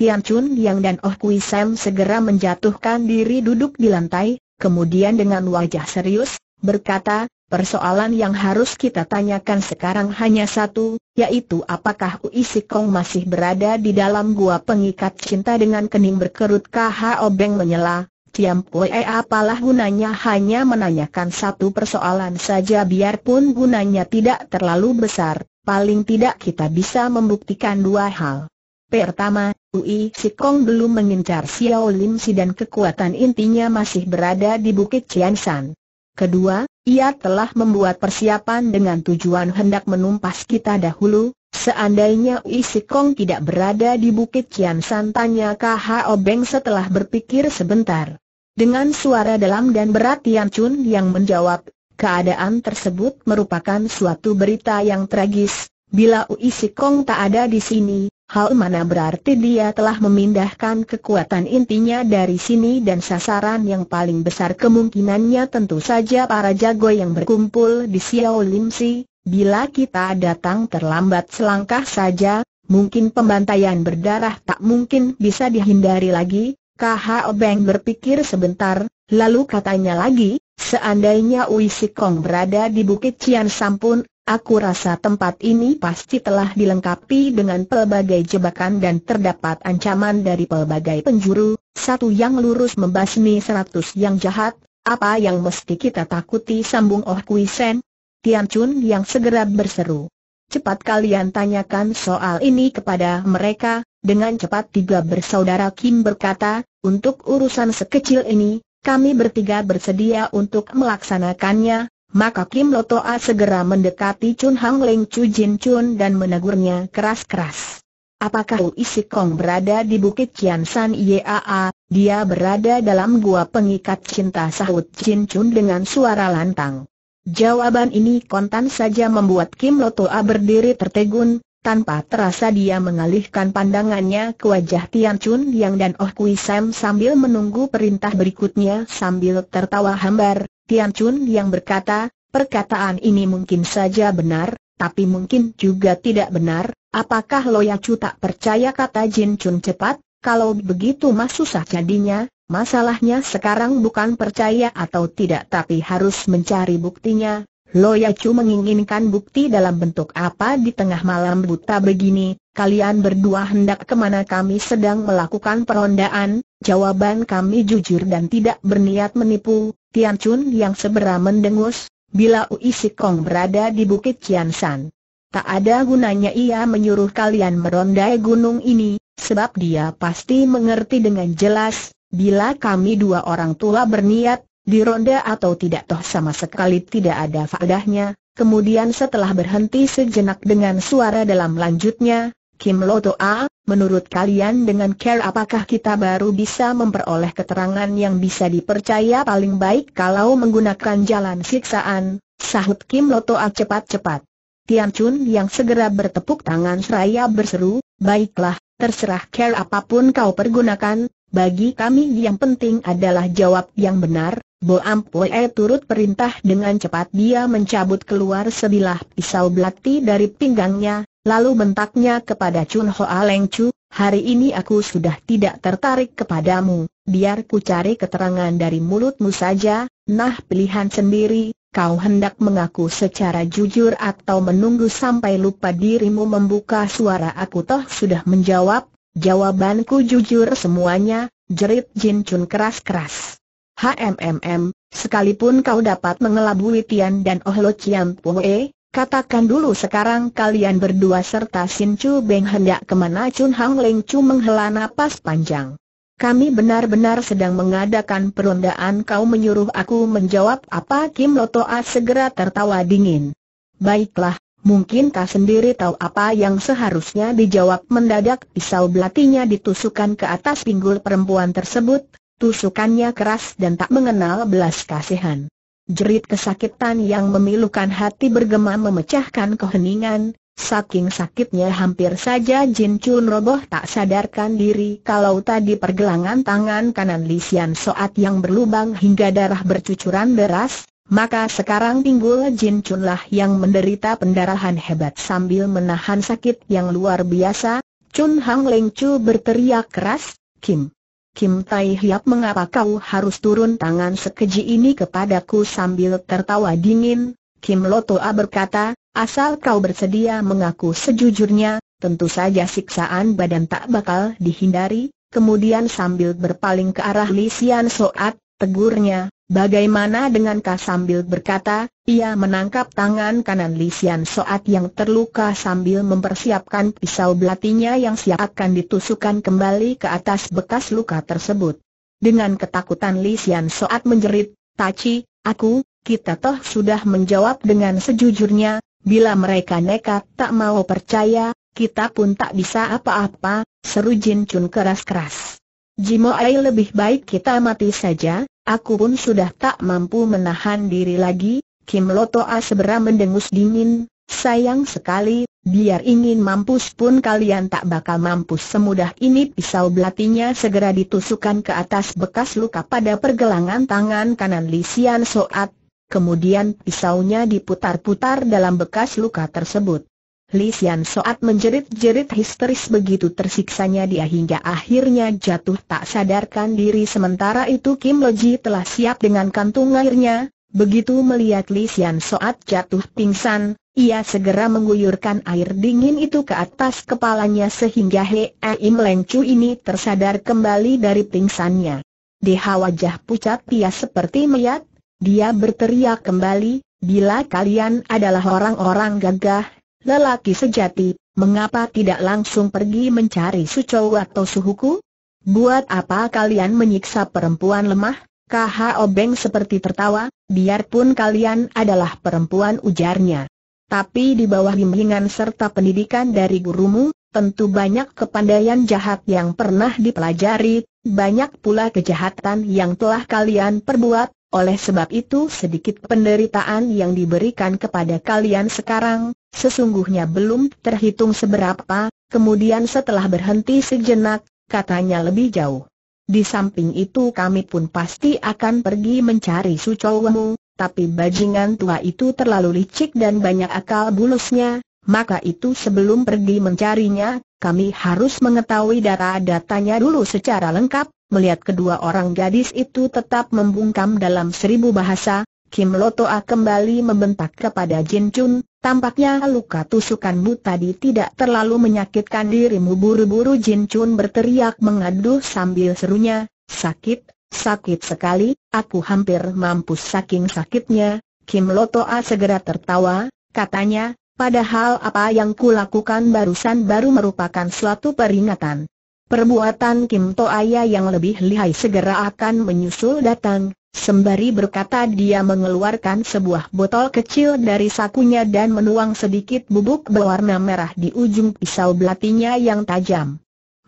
Tian Chun Yang dan Oh Kui Sam segera menjatuhkan diri duduk di lantai, kemudian dengan wajah serius, berkata, persoalan yang harus kita tanyakan sekarang hanya satu, yaitu apakah Ui Sikong masih berada di dalam gua pengikat cinta dengan kening berkerut KHO Beng menyela, Tiam Pue eh, apalah gunanya hanya menanyakan satu persoalan saja biarpun gunanya tidak terlalu besar, paling tidak kita bisa membuktikan dua hal. Pertama, Ui Sikong belum mengincar Xiao Lim Si dan kekuatan intinya masih berada di Bukit Chiansan. Kedua, ia telah membuat persiapan dengan tujuan hendak menumpas kita dahulu, Seandainya Isi Kong tidak berada di Bukit Cian San tanya KHO Beng setelah berpikir sebentar. Dengan suara dalam dan berat Tian Chun yang menjawab, keadaan tersebut merupakan suatu berita yang tragis. Bila Uisikong Kong tak ada di sini, hal mana berarti dia telah memindahkan kekuatan intinya dari sini dan sasaran yang paling besar kemungkinannya tentu saja para jago yang berkumpul di Xiao Lim Si, Bila kita datang terlambat selangkah saja, mungkin pembantaian berdarah tak mungkin bisa dihindari lagi. KHO Beng berpikir sebentar, lalu katanya lagi, seandainya Uisikong Sikong berada di Bukit Cian Sampun, aku rasa tempat ini pasti telah dilengkapi dengan pelbagai jebakan dan terdapat ancaman dari pelbagai penjuru, satu yang lurus membasmi seratus yang jahat, apa yang mesti kita takuti sambung Oh Kui Sen, Tian Chun yang segera berseru. Cepat kalian tanyakan soal ini kepada mereka, dengan cepat tiga bersaudara Kim berkata, untuk urusan sekecil ini, kami bertiga bersedia untuk melaksanakannya, maka Kim Lotoa segera mendekati Chun Hang Leng Chu Jin Chun dan menegurnya keras-keras. Apakah Si Kong berada di Bukit Kian San Yaa, dia berada dalam gua pengikat cinta sahut Jin Chun dengan suara lantang. Jawaban ini kontan saja membuat Kim Lotoa berdiri tertegun, tanpa terasa dia mengalihkan pandangannya ke wajah Tian Chun Yang dan Oh Kui Sam sambil menunggu perintah berikutnya sambil tertawa hambar, Tian Chun Yang berkata, perkataan ini mungkin saja benar, tapi mungkin juga tidak benar, apakah Loya Chu tak percaya kata Jin Chun cepat, kalau begitu mah susah jadinya, Masalahnya sekarang bukan percaya atau tidak tapi harus mencari buktinya. Loya Chu menginginkan bukti dalam bentuk apa di tengah malam buta begini, kalian berdua hendak kemana kami sedang melakukan perondaan, jawaban kami jujur dan tidak berniat menipu, Tian Chun yang sebera mendengus, bila Ui Sikong berada di Bukit Cian San. Tak ada gunanya ia menyuruh kalian merondai gunung ini, sebab dia pasti mengerti dengan jelas, Bila kami dua orang tua berniat, di ronda atau tidak toh sama sekali tidak ada faedahnya, kemudian setelah berhenti sejenak dengan suara dalam lanjutnya, Kim Loto A, menurut kalian dengan care apakah kita baru bisa memperoleh keterangan yang bisa dipercaya paling baik kalau menggunakan jalan siksaan, sahut Kim Loto A cepat-cepat. Tian Chun yang segera bertepuk tangan seraya berseru, baiklah, terserah care apapun kau pergunakan, bagi kami yang penting adalah jawab yang benar, Bo Ampue turut perintah dengan cepat dia mencabut keluar sebilah pisau belati dari pinggangnya, lalu bentaknya kepada Chun Ho Leng Chu, hari ini aku sudah tidak tertarik kepadamu, biar ku cari keterangan dari mulutmu saja, nah pilihan sendiri, kau hendak mengaku secara jujur atau menunggu sampai lupa dirimu membuka suara aku toh sudah menjawab, Jawabanku jujur semuanya, jerit Jin Chun keras-keras. HMMM, sekalipun kau dapat mengelabui Tian dan Oh Lo Chiam Pue, Katakan dulu sekarang kalian berdua serta Sin Chu Beng hendak kemana Chun Hang Leng Chu menghela napas panjang. Kami benar-benar sedang mengadakan perondaan kau menyuruh aku menjawab apa Kim Lotoa segera tertawa dingin. Baiklah, Mungkin Mungkinkah sendiri tahu apa yang seharusnya dijawab mendadak pisau belatinya ditusukkan ke atas pinggul perempuan tersebut, tusukannya keras dan tak mengenal belas kasihan. Jerit kesakitan yang memilukan hati bergema memecahkan keheningan, saking sakitnya hampir saja Jin Chun roboh tak sadarkan diri kalau tadi pergelangan tangan kanan Lisian Soat yang berlubang hingga darah bercucuran deras, maka sekarang Pinggul Jin Chun lah yang menderita pendarahan hebat sambil menahan sakit yang luar biasa, Chun Hang Leng Chu berteriak keras, Kim. Kim Tai Hiap mengapa kau harus turun tangan sekeji ini kepadaku sambil tertawa dingin, Kim Lotoa berkata, asal kau bersedia mengaku sejujurnya, tentu saja siksaan badan tak bakal dihindari, kemudian sambil berpaling ke arah Li Sian Soat, tegurnya, Bagaimana dengan Ka sambil berkata, ia menangkap tangan kanan Lisian Soat yang terluka sambil mempersiapkan pisau belatinya yang siap akan ditusukkan kembali ke atas bekas luka tersebut. Dengan ketakutan Lisian Soat menjerit, Taci, aku, kita toh sudah menjawab dengan sejujurnya, bila mereka nekat tak mau percaya, kita pun tak bisa apa-apa, seru Jin Chun keras-keras. Jimo Ai lebih baik kita mati saja, Aku pun sudah tak mampu menahan diri lagi, Kim Lotoa segera mendengus dingin, sayang sekali, biar ingin mampus pun kalian tak bakal mampus semudah ini pisau belatinya segera ditusukkan ke atas bekas luka pada pergelangan tangan kanan Lisian Soat, kemudian pisaunya diputar-putar dalam bekas luka tersebut. Li Xian Soat menjerit-jerit histeris begitu tersiksanya dia hingga akhirnya jatuh tak sadarkan diri sementara itu Kim Loji telah siap dengan kantung airnya, begitu melihat Li Xian Soat jatuh pingsan, ia segera mengguyurkan air dingin itu ke atas kepalanya sehingga Hei Im Leng Chu ini tersadar kembali dari pingsannya. Deha wajah pucat dia seperti mayat, dia berteriak kembali, bila kalian adalah orang-orang gagah, Lelaki sejati, mengapa tidak langsung pergi mencari sucou atau suhuku? Buat apa kalian menyiksa perempuan lemah? Kha Obeng seperti tertawa, biarpun kalian adalah perempuan ujarnya. Tapi di bawah bimbingan serta pendidikan dari gurumu, tentu banyak kepandaian jahat yang pernah dipelajari, banyak pula kejahatan yang telah kalian perbuat, oleh sebab itu sedikit penderitaan yang diberikan kepada kalian sekarang, sesungguhnya belum terhitung seberapa, kemudian setelah berhenti sejenak, katanya lebih jauh. Di samping itu kami pun pasti akan pergi mencari sucowemu, tapi bajingan tua itu terlalu licik dan banyak akal bulusnya, maka itu sebelum pergi mencarinya, kami harus mengetahui data-datanya dulu secara lengkap, Melihat kedua orang gadis itu tetap membungkam dalam seribu bahasa, Kim Lotoa kembali membentak kepada Jin Chun, tampaknya luka tusukanmu tadi tidak terlalu menyakitkan dirimu buru-buru Jin Chun berteriak mengaduh sambil serunya, sakit, sakit sekali, aku hampir mampus saking sakitnya, Kim Lotoa segera tertawa, katanya, padahal apa yang kulakukan barusan baru merupakan suatu peringatan. Perbuatan Kim Toaya yang lebih lihai segera akan menyusul datang, sembari berkata dia mengeluarkan sebuah botol kecil dari sakunya dan menuang sedikit bubuk berwarna merah di ujung pisau belatinya yang tajam.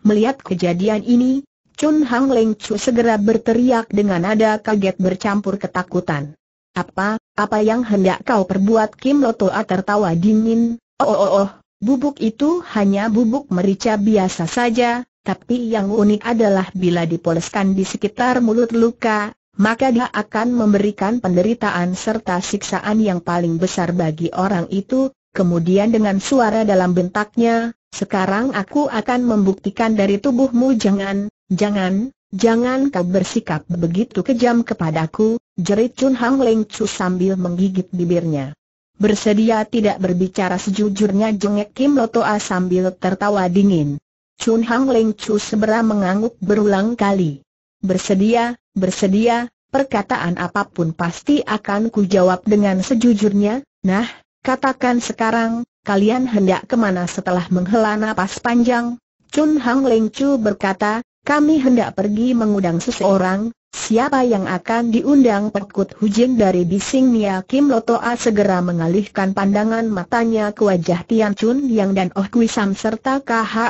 Melihat kejadian ini, Chun Hang Leng Chu segera berteriak dengan nada kaget bercampur ketakutan. Apa, apa yang hendak kau perbuat Kim Lotoa tertawa dingin, oh, oh oh oh, bubuk itu hanya bubuk merica biasa saja, tapi yang unik adalah bila dipoleskan di sekitar mulut luka, maka dia akan memberikan penderitaan serta siksaan yang paling besar bagi orang itu, kemudian dengan suara dalam bentaknya, sekarang aku akan membuktikan dari tubuhmu jangan, jangan, jangan kau bersikap begitu kejam kepadaku, jerit Chun Hang Leng Chu sambil menggigit bibirnya. Bersedia tidak berbicara sejujurnya jengek Kim Lotoa sambil tertawa dingin. Chun Hang Leng Chu sebera mengangguk berulang kali. Bersedia, bersedia, perkataan apapun pasti akan kujawab dengan sejujurnya, nah, katakan sekarang, kalian hendak kemana setelah menghela napas panjang? Chun Hang Leng Chu berkata, kami hendak pergi mengundang seseorang, siapa yang akan diundang perkut Hujin dari Bising Mia Kim Lotoa segera mengalihkan pandangan matanya ke wajah Tian Chun Yang dan Oh Kui Sam serta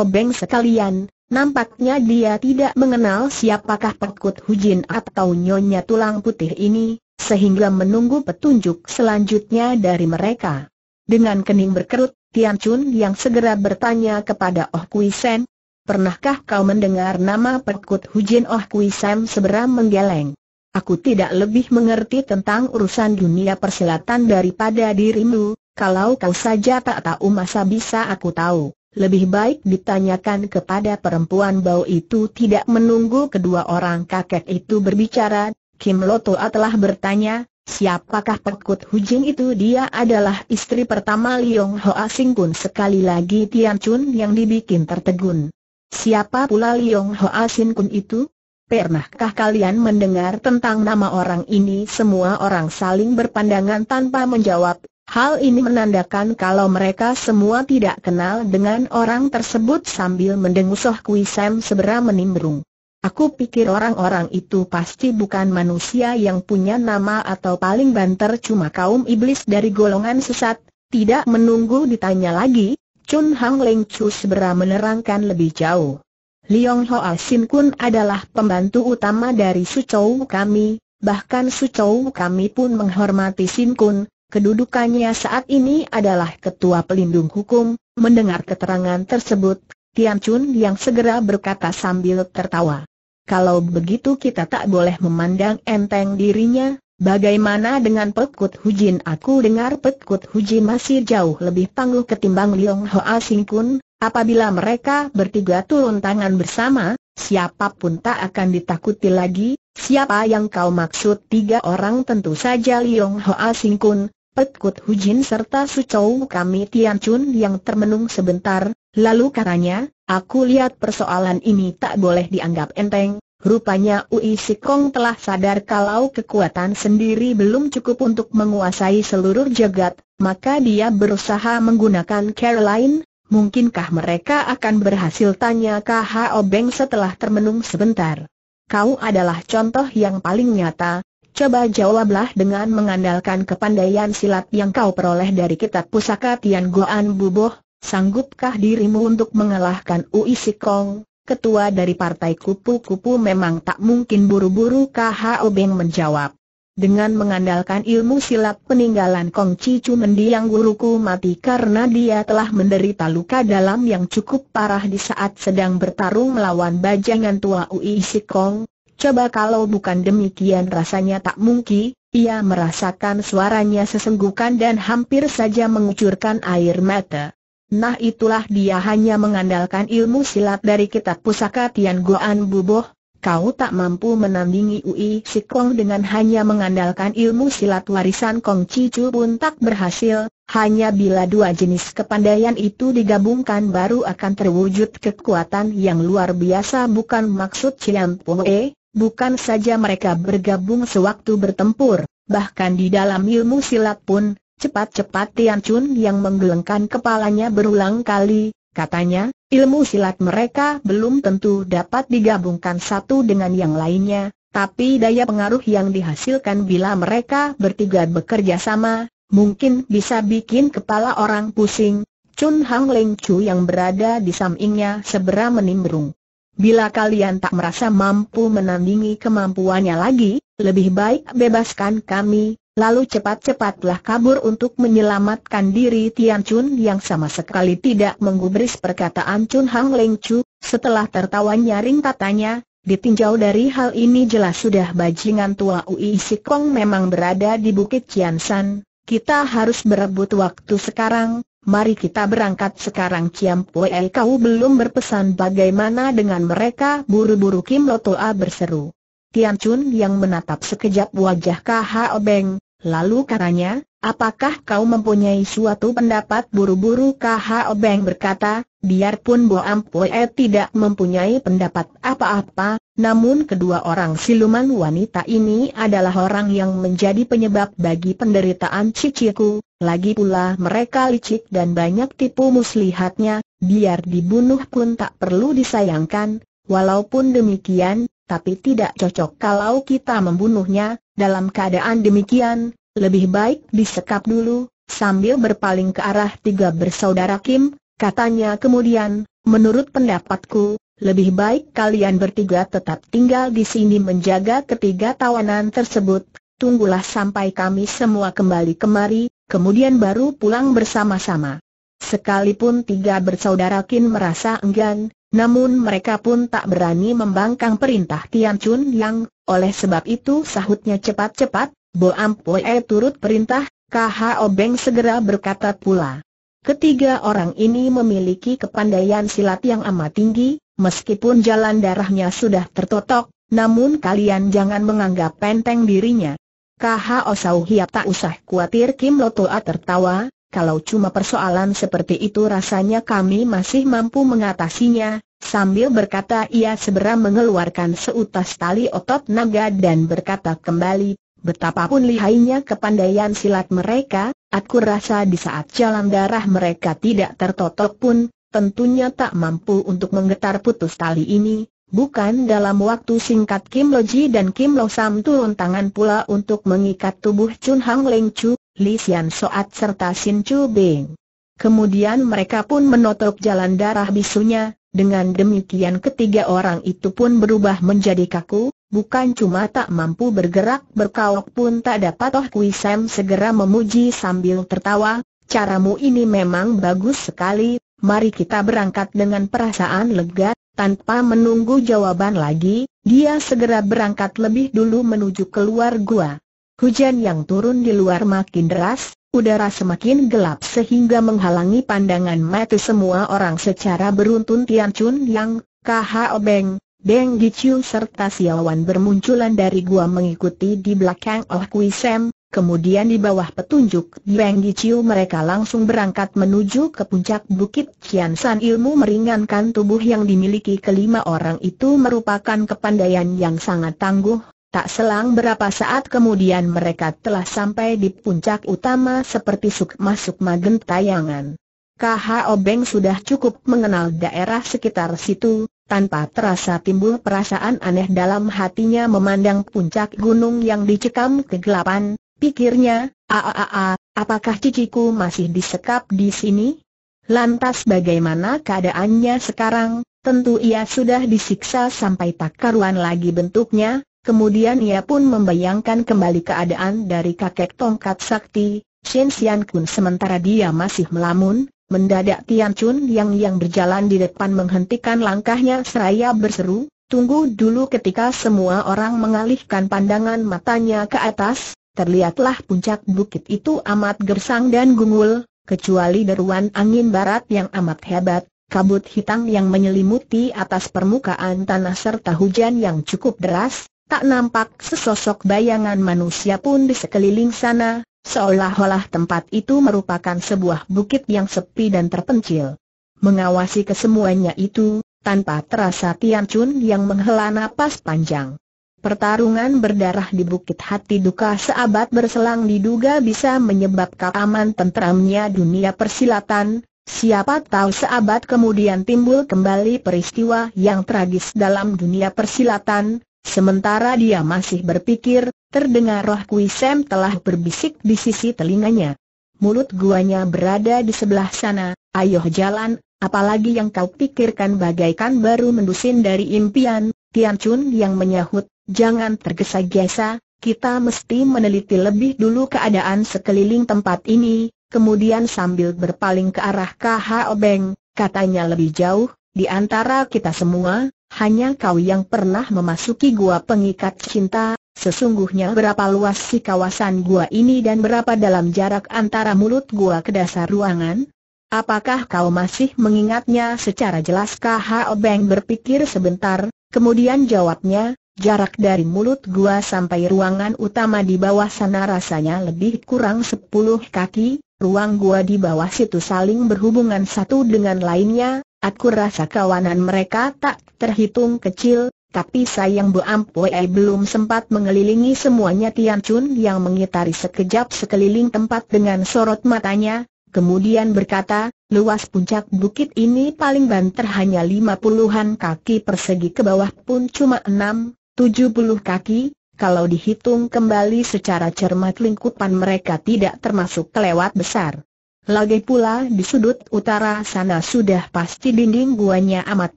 O Beng sekalian, nampaknya dia tidak mengenal siapakah perkut Hujin atau Nyonya Tulang Putih ini, sehingga menunggu petunjuk selanjutnya dari mereka. Dengan kening berkerut, Tian Chun yang segera bertanya kepada Oh Kui Sen, Pernahkah kau mendengar nama Pekut Hujin Oh Kui Sam seberam menggeleng? Aku tidak lebih mengerti tentang urusan dunia persilatan daripada dirimu, kalau kau saja tak tahu masa bisa aku tahu. Lebih baik ditanyakan kepada perempuan bau itu tidak menunggu kedua orang kakek itu berbicara. Kim Lotoa telah bertanya, siapakah Pekut Hujin itu? Dia adalah istri pertama Liong Hoa Singkun sekali lagi Tian Chun yang dibikin tertegun. Siapa pula Liong Hoa Sin Kun itu? Pernahkah kalian mendengar tentang nama orang ini? Semua orang saling berpandangan tanpa menjawab. Hal ini menandakan kalau mereka semua tidak kenal dengan orang tersebut sambil mendengusoh Kui Sam segera menimbrung. Aku pikir orang-orang itu pasti bukan manusia yang punya nama atau paling banter cuma kaum iblis dari golongan sesat, tidak menunggu ditanya lagi, Chun Hang Leng Chu segera menerangkan lebih jauh. Liong Hoa Sin Kun adalah pembantu utama dari Su Chou kami, bahkan Su Chou kami pun menghormati Sin Kun, kedudukannya saat ini adalah ketua pelindung hukum, mendengar keterangan tersebut, Tian Chun yang segera berkata sambil tertawa. Kalau begitu kita tak boleh memandang enteng dirinya, Bagaimana dengan Pekut Hujin? Aku dengar Pekut Hujin masih jauh lebih tangguh ketimbang Liong Hoa Sing Kun. apabila mereka bertiga turun tangan bersama, siapapun tak akan ditakuti lagi, siapa yang kau maksud tiga orang tentu saja Liong Hoa Sing Kun, Pekut Hujin serta Chow kami Tian Chun yang termenung sebentar, lalu katanya, aku lihat persoalan ini tak boleh dianggap enteng, Rupanya Ui Sikong telah sadar kalau kekuatan sendiri belum cukup untuk menguasai seluruh jagat, maka dia berusaha menggunakan Caroline, mungkinkah mereka akan berhasil tanya KH Obeng setelah termenung sebentar. Kau adalah contoh yang paling nyata, coba jawablah dengan mengandalkan kepandaian silat yang kau peroleh dari kitab pusaka Tian Guan Buboh, sanggupkah dirimu untuk mengalahkan Ui Sikong? ketua dari partai kupu-kupu memang tak mungkin buru-buru KHO Beng menjawab. Dengan mengandalkan ilmu silat peninggalan Kong Cicu mendiang guruku mati karena dia telah menderita luka dalam yang cukup parah di saat sedang bertarung melawan bajangan tua Ui Sikong. Coba kalau bukan demikian rasanya tak mungkin, ia merasakan suaranya sesenggukan dan hampir saja mengucurkan air mata. Nah itulah dia hanya mengandalkan ilmu silat dari kitab pusaka Tian Goan Buboh, kau tak mampu menandingi Ui Sikong dengan hanya mengandalkan ilmu silat warisan Kong Cicu pun tak berhasil, hanya bila dua jenis kepandaian itu digabungkan baru akan terwujud kekuatan yang luar biasa bukan maksud Cian Poe, bukan saja mereka bergabung sewaktu bertempur, bahkan di dalam ilmu silat pun, Cepat-cepat Tian Chun yang menggelengkan kepalanya berulang kali, katanya, ilmu silat mereka belum tentu dapat digabungkan satu dengan yang lainnya, tapi daya pengaruh yang dihasilkan bila mereka bertiga bekerja sama, mungkin bisa bikin kepala orang pusing. Chun Hang Leng Chu yang berada di sampingnya segera menimbrung. Bila kalian tak merasa mampu menandingi kemampuannya lagi, lebih baik bebaskan kami, lalu cepat-cepatlah kabur untuk menyelamatkan diri Tian Chun yang sama sekali tidak menggubris perkataan Chun Hang Leng Chu, setelah tertawa nyaring katanya, ditinjau dari hal ini jelas sudah bajingan tua Ui Sikong memang berada di Bukit Cian San, kita harus berebut waktu sekarang, mari kita berangkat sekarang Kiam Pue kau belum berpesan bagaimana dengan mereka buru-buru Kim Lotoa berseru. Tian Chun yang menatap sekejap wajah K.H. Obeng, Lalu katanya, apakah kau mempunyai suatu pendapat buru-buru KHO Obeng berkata, biarpun Bo Ampue tidak mempunyai pendapat apa-apa, namun kedua orang siluman wanita ini adalah orang yang menjadi penyebab bagi penderitaan ciciku, lagi pula mereka licik dan banyak tipu muslihatnya, biar dibunuh pun tak perlu disayangkan, walaupun demikian, tapi tidak cocok kalau kita membunuhnya, dalam keadaan demikian, lebih baik disekap dulu, sambil berpaling ke arah tiga bersaudara Kim, katanya kemudian, menurut pendapatku, lebih baik kalian bertiga tetap tinggal di sini menjaga ketiga tawanan tersebut, tunggulah sampai kami semua kembali kemari, kemudian baru pulang bersama-sama. Sekalipun tiga bersaudara Kim merasa enggan, namun mereka pun tak berani membangkang perintah Tian Chun Yang, oleh sebab itu sahutnya cepat-cepat, Bo Ampue turut perintah, KHO Beng segera berkata pula. Ketiga orang ini memiliki kepandaian silat yang amat tinggi, meskipun jalan darahnya sudah tertotok, namun kalian jangan menganggap penteng dirinya. KHO Sau Hiap tak usah khawatir Kim Lotoa tertawa, kalau cuma persoalan seperti itu rasanya kami masih mampu mengatasinya, sambil berkata ia segera mengeluarkan seutas tali otot naga dan berkata kembali, betapapun lihainya kepandaian silat mereka, aku rasa di saat jalan darah mereka tidak tertotok pun, tentunya tak mampu untuk menggetar putus tali ini, Bukan dalam waktu singkat Kim Loji dan Kim Lo Sam turun tangan pula untuk mengikat tubuh Chun Hang Leng Chu, Li Xian Soat serta Xin Chu Bing. Kemudian mereka pun menotok jalan darah bisunya, dengan demikian ketiga orang itu pun berubah menjadi kaku, bukan cuma tak mampu bergerak berkaok pun tak dapat Oh Kui Sam segera memuji sambil tertawa, caramu ini memang bagus sekali, mari kita berangkat dengan perasaan lega, tanpa menunggu jawaban lagi, dia segera berangkat lebih dulu menuju keluar gua. Hujan yang turun di luar makin deras, udara semakin gelap sehingga menghalangi pandangan mata semua orang secara beruntun Tian Chun Yang, K.H. Beng, Deng Gichu serta Siawan bermunculan dari gua mengikuti di belakang Oh Kui Sam, kemudian di bawah petunjuk Deng Gichu mereka langsung berangkat menuju ke puncak bukit Chian San ilmu meringankan tubuh yang dimiliki kelima orang itu merupakan kepandaian yang sangat tangguh Tak selang berapa saat kemudian mereka telah sampai di puncak utama seperti sukma sukma gentayangan. KH Obeng sudah cukup mengenal daerah sekitar situ, tanpa terasa timbul perasaan aneh dalam hatinya memandang puncak gunung yang dicekam kegelapan, pikirnya, aaa, apakah ciciku masih disekap di sini? Lantas bagaimana keadaannya sekarang? Tentu ia sudah disiksa sampai tak karuan lagi bentuknya, Kemudian ia pun membayangkan kembali keadaan dari kakek tongkat sakti, Shen Xian Kun sementara dia masih melamun, mendadak Tian Chun yang yang berjalan di depan menghentikan langkahnya seraya berseru, tunggu dulu ketika semua orang mengalihkan pandangan matanya ke atas, terlihatlah puncak bukit itu amat gersang dan gumul, kecuali deruan angin barat yang amat hebat, kabut hitam yang menyelimuti atas permukaan tanah serta hujan yang cukup deras, tak nampak sesosok bayangan manusia pun di sekeliling sana, seolah-olah tempat itu merupakan sebuah bukit yang sepi dan terpencil. Mengawasi kesemuanya itu, tanpa terasa Tian Chun yang menghela napas panjang. Pertarungan berdarah di Bukit Hati Duka seabad berselang diduga bisa menyebabkan aman tentramnya dunia persilatan, siapa tahu seabad kemudian timbul kembali peristiwa yang tragis dalam dunia persilatan, Sementara dia masih berpikir, terdengar roh Kui Sam telah berbisik di sisi telinganya. Mulut guanya berada di sebelah sana, ayo jalan, apalagi yang kau pikirkan bagaikan baru mendusin dari impian, Tian Chun yang menyahut, jangan tergesa-gesa, kita mesti meneliti lebih dulu keadaan sekeliling tempat ini, kemudian sambil berpaling ke arah KH Obeng, katanya lebih jauh, di antara kita semua, hanya kau yang pernah memasuki gua pengikat cinta, sesungguhnya berapa luas si kawasan gua ini dan berapa dalam jarak antara mulut gua ke dasar ruangan? Apakah kau masih mengingatnya secara jelas KHO Obeng berpikir sebentar, kemudian jawabnya, jarak dari mulut gua sampai ruangan utama di bawah sana rasanya lebih kurang 10 kaki, ruang gua di bawah situ saling berhubungan satu dengan lainnya, Aku rasa kawanan mereka tak terhitung kecil, tapi sayang Bu Ampue belum sempat mengelilingi semuanya Tian Chun yang mengitari sekejap sekeliling tempat dengan sorot matanya, kemudian berkata, luas puncak bukit ini paling banter hanya lima puluhan kaki persegi ke bawah pun cuma enam, tujuh puluh kaki, kalau dihitung kembali secara cermat lingkupan mereka tidak termasuk kelewat besar. Lagi pula di sudut utara sana sudah pasti dinding guanya amat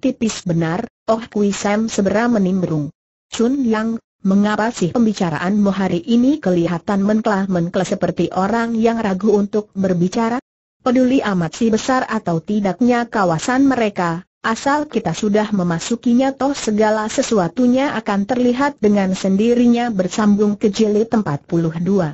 tipis benar, Oh Kui Sam segera menimbrung. Chun Yang, mengapa sih pembicaraanmu hari ini kelihatan menklah-menklah seperti orang yang ragu untuk berbicara? Peduli amat si besar atau tidaknya kawasan mereka, asal kita sudah memasukinya toh segala sesuatunya akan terlihat dengan sendirinya bersambung ke jilid dua.